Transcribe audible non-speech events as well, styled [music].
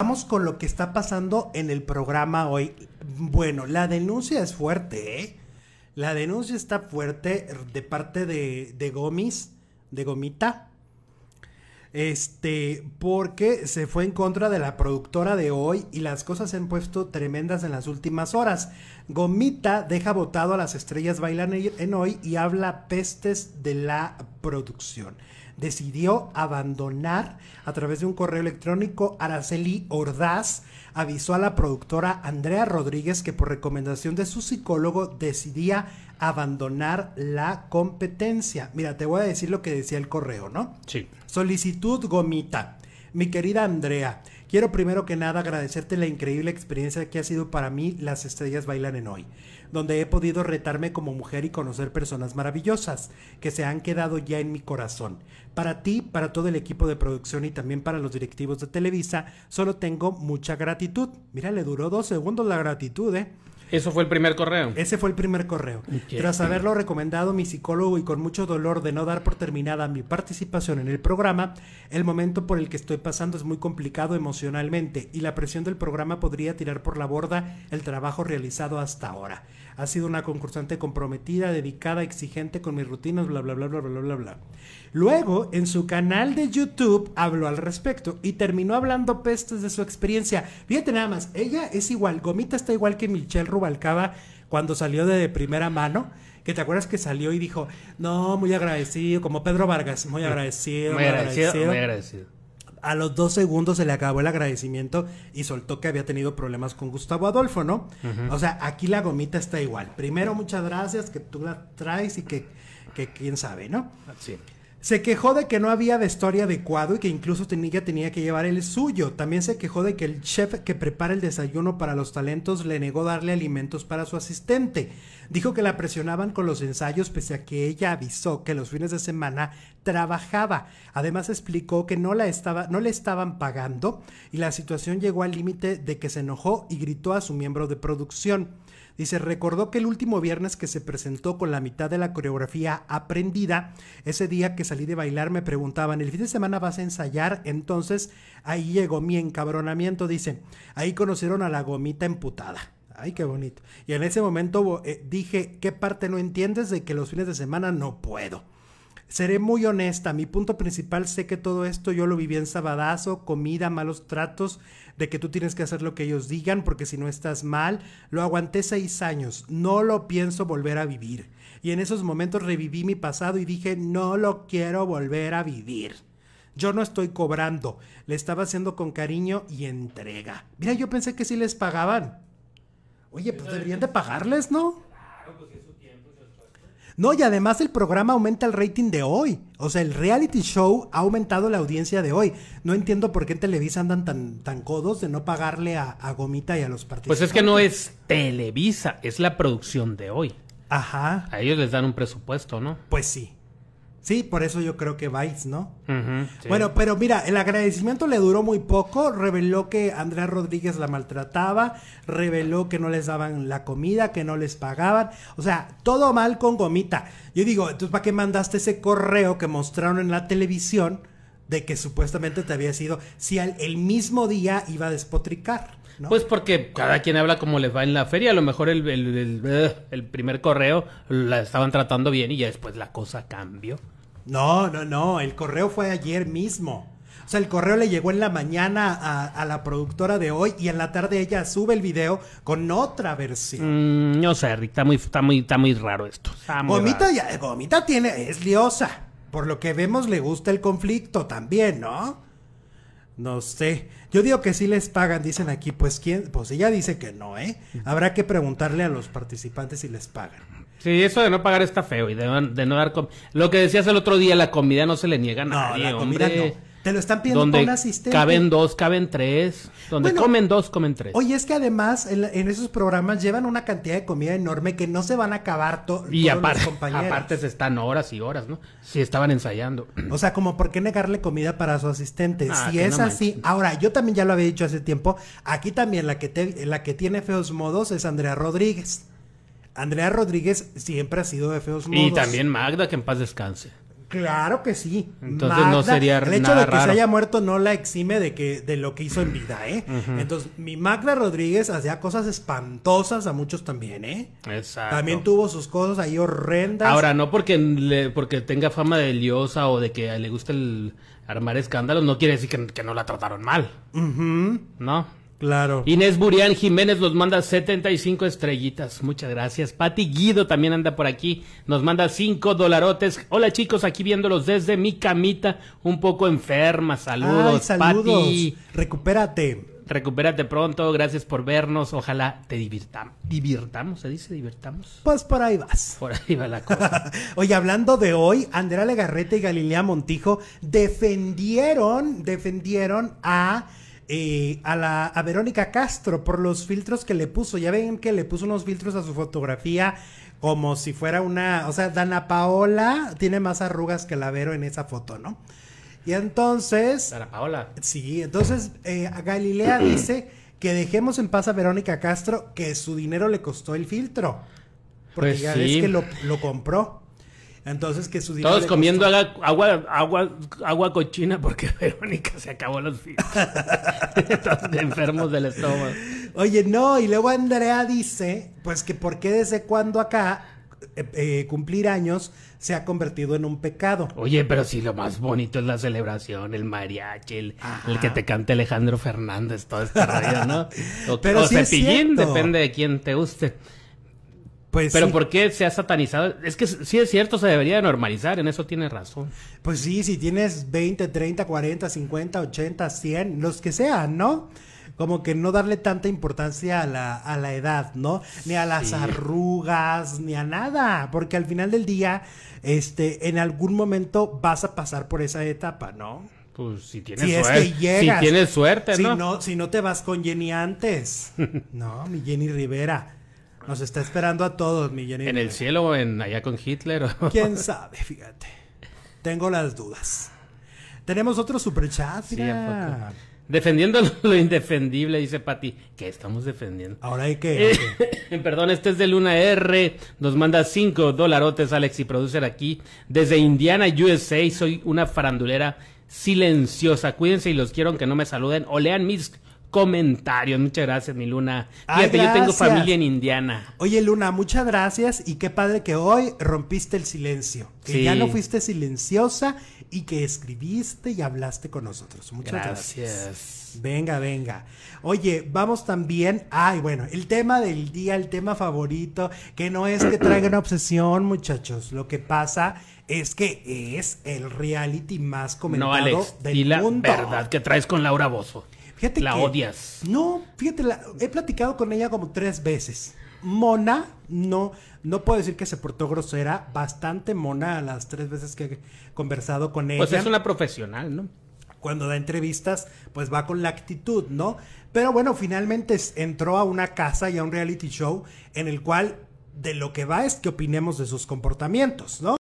Vamos con lo que está pasando en el programa hoy. Bueno, la denuncia es fuerte, ¿eh? La denuncia está fuerte de parte de, de Gomis, de Gomita. Este, porque se fue en contra de la productora de hoy y las cosas se han puesto tremendas en las últimas horas. Gomita deja votado a las estrellas bailan en hoy y habla pestes de la producción decidió abandonar a través de un correo electrónico. Araceli Ordaz avisó a la productora Andrea Rodríguez que por recomendación de su psicólogo decidía abandonar la competencia. Mira, te voy a decir lo que decía el correo, ¿no? Sí. Solicitud gomita. Mi querida Andrea, quiero primero que nada agradecerte la increíble experiencia que ha sido para mí Las Estrellas Bailan en Hoy, donde he podido retarme como mujer y conocer personas maravillosas que se han quedado ya en mi corazón. Para ti, para todo el equipo de producción y también para los directivos de Televisa, solo tengo mucha gratitud. Mira, le duró dos segundos la gratitud, ¿eh? Eso fue el primer correo. Ese fue el primer correo. Tras haberlo recomendado mi psicólogo y con mucho dolor de no dar por terminada mi participación en el programa, el momento por el que estoy pasando es muy complicado emocionalmente y la presión del programa podría tirar por la borda el trabajo realizado hasta ahora. Ha sido una concursante comprometida, dedicada, exigente con mis rutinas, bla, bla, bla, bla, bla, bla, bla. Luego, en su canal de YouTube habló al respecto y terminó hablando pestes de su experiencia. Fíjate nada más, ella es igual, Gomita está igual que Michelle Rubalcaba cuando salió de, primera mano, que te acuerdas que salió y dijo, no, muy agradecido, como Pedro Vargas, muy agradecido, muy, agradecido, Muy agradecido. A los dos segundos se le acabó el agradecimiento y soltó que había tenido problemas con Gustavo Adolfo, ¿no? O sea, aquí la gomita está igual. Primero, muchas gracias, que tú la traes y que, que quién sabe, ¿no? Sí. Se quejó de que no había de vestuario adecuado y que incluso tenía, tenía que llevar el suyo. También se quejó de que el chef que prepara el desayuno para los talentos le negó darle alimentos para su asistente. Dijo que la presionaban con los ensayos pese a que ella avisó que los fines de semana trabajaba. Además explicó que no, la estaba, no le estaban pagando y la situación llegó al límite de que se enojó y gritó a su miembro de producción. Dice, recordó que el último viernes que se presentó con la mitad de la coreografía aprendida, ese día que salí de bailar me preguntaban, ¿el fin de semana vas a ensayar? Entonces ahí llegó mi encabronamiento, dice, ahí conocieron a la gomita emputada. Ay, qué bonito. Y en ese momento eh, dije, ¿qué parte no entiendes de que los fines de semana no puedo? Seré muy honesta, mi punto principal, sé que todo esto yo lo viví en sabadazo, comida, malos tratos, de que tú tienes que hacer lo que ellos digan porque si no estás mal, lo aguanté seis años, no lo pienso volver a vivir. Y en esos momentos reviví mi pasado y dije, no lo quiero volver a vivir. Yo no estoy cobrando, le estaba haciendo con cariño y entrega. Mira, yo pensé que si les pagaban. Oye, pues deberían de pagarles, ¿no? Pues no, y además el programa aumenta el rating de hoy. O sea, el reality show ha aumentado la audiencia de hoy. No entiendo por qué en Televisa andan tan, tan codos de no pagarle a, a Gomita y a los participantes. Pues es que no es Televisa, es la producción de hoy. Ajá. A ellos les dan un presupuesto, ¿no? Pues sí. Sí, por eso yo creo que Vice, ¿no? Bueno, pero mira, el agradecimiento le duró muy poco, reveló que Andrea Rodríguez la maltrataba, reveló que no les daban la comida, que no les pagaban, o sea, todo mal con gomita. Yo digo, entonces, ¿para qué mandaste ese correo que mostraron en la televisión de que supuestamente te había sido si el mismo día iba a despotricar? ¿No? Pues porque cada quien habla como les va en la feria. A lo mejor el primer correo la estaban tratando bien y ya después la cosa cambió. No, no, no, el correo fue ayer mismo. O sea, el correo le llegó en la mañana a, la productora de hoy y en la tarde ella sube el video con otra versión. no mm, sé, Rick, está muy, está muy, está muy raro esto. Gomita, Ya, Gomita tiene, es liosa. Por lo que vemos le gusta el conflicto también, ¿no? No sé. Yo digo que sí les pagan, dicen aquí, pues quién, pues ella dice que no, ¿eh? Habrá que preguntarle a los participantes si les pagan. Sí, eso de no pagar está feo y de, no dar Lo que decías el otro día, la comida no se le niega a no, la comida No. Te lo están pidiendo donde un asistente. Caben dos, caben tres. Donde comen dos, comen tres. Oye, es que además en, esos programas llevan una cantidad de comida enorme que no se van a acabar todos los compañeros. aparte se están horas y horas, ¿no? Si estaban ensayando. [clears throat] O sea, como por qué negarle comida para su asistente. Ah, si es así. Ahora, yo también ya lo había dicho hace tiempo. Aquí también la que, te, la que tiene feos modos es Andrea Rodríguez. Andrea Rodríguez siempre ha sido de feos modos. Y también Magda, que en paz descanse. Claro que sí. Entonces no sería El hecho de que se haya muerto no la exime de que de lo que hizo en vida, ¿eh? Entonces, mi Magda Rodríguez hacía cosas espantosas a muchos también, ¿eh? Exacto. También tuvo sus cosas ahí horrendas. Ahora, no porque, porque tenga fama de liosa o de que le gusta armar escándalos, no quiere decir que, no la trataron mal. Uh ¿No? Claro. Inés Burián Jiménez nos manda 75 estrellitas. Muchas gracias. Pati Guido también anda por aquí. Nos manda 5 dolarotes. Hola chicos, aquí viéndolos desde mi camita, un poco enferma. Saludos, saludos. Recupérate. Recupérate pronto, gracias por vernos. Ojalá te divirtamos. ¿Divirtamos? ¿Se dice divirtamos? Pues por ahí vas. [laughs] Por ahí va la cosa. [laughs] Oye, hablando de hoy, Andrea Legarreta y Galilea Montijo defendieron, defendieron a eh, a, la, Verónica Castro por los filtros que le puso. Ya ven que le puso unos filtros a su fotografía como si fuera una... O sea, Dana Paola tiene más arrugas que la Vero en esa foto, ¿no? Y entonces... Dana Paola. Sí, entonces eh, Galilea dice que dejemos en paz a Verónica Castro que su dinero le costó el filtro. Porque pues ya es que lo compró. Entonces que su Todos comiendo agua, agua, agua, cochina porque [laughs] Verónica se acabó los filos. [laughs] enfermos del estómago. Oye, no, y luego Andrea dice, pues que por qué desde cuando acá eh, eh, cumplir años se ha convertido en un pecado. Oye, pero si lo más bonito es la celebración, el mariachi, el, que te cante Alejandro Fernández, todo este rollo, ¿no? [laughs] O, pero depende de quién te guste. Pues Pero ¿por qué se ha satanizado? Es que sí es cierto, se debería normalizar, en eso tienes razón. Pues sí, si tienes 20, 30, 40, 50, 80, 100, los que sean, ¿no? Como que no darle tanta importancia a la, a la edad, ¿no? Ni a las arrugas, ni a nada, porque al final del día, este, en algún momento vas a pasar por esa etapa, ¿no? Pues si tienes suerte. si tienes suerte, ¿no? Si no, si no te vas con Jenny antes. [laughs] no, mi Jenny Rivera. Nos está esperando a todos, mi ¿En el cielo o en allá con Hitler? [laughs] ¿Quién sabe? Fíjate. Tengo las dudas. Tenemos otro superchat. Mira? Defendiendo lo indefendible, dice Pati. ¿Qué estamos defendiendo? Ahora hay que. Eh, [laughs] perdón, este es de Luna R. Nos manda cinco dolarotes, Alex y producer aquí. Desde Indiana, USA. Soy una farandulera silenciosa. Cuídense y los quiero que no me saluden o lean mis comentarios. Muchas gracias, mi Luna. Fíjate, yo tengo familia en Indiana. Oye, Luna, muchas gracias y qué padre que hoy rompiste el silencio. Que ya no fuiste silenciosa y que escribiste y hablaste con nosotros. Muchas gracias. Venga, venga. Oye, vamos también. Ay, bueno, el tema del día, el tema favorito, que no es que traiga una obsesión, muchachos. Lo que pasa es que es el reality más comentado del mundo. verdad que traes con Laura Bozo. Fíjate la odias. No, fíjate, he platicado con ella como tres veces. Mona, no, no puedo decir que se portó grosera, bastante mona las tres veces que he conversado con pues ella. Pues es una profesional, ¿no? Cuando da entrevistas, pues va con la actitud, ¿no? Pero bueno, finalmente entró a una casa y a un reality show en el cual de lo que va es que opinemos de sus comportamientos, ¿no?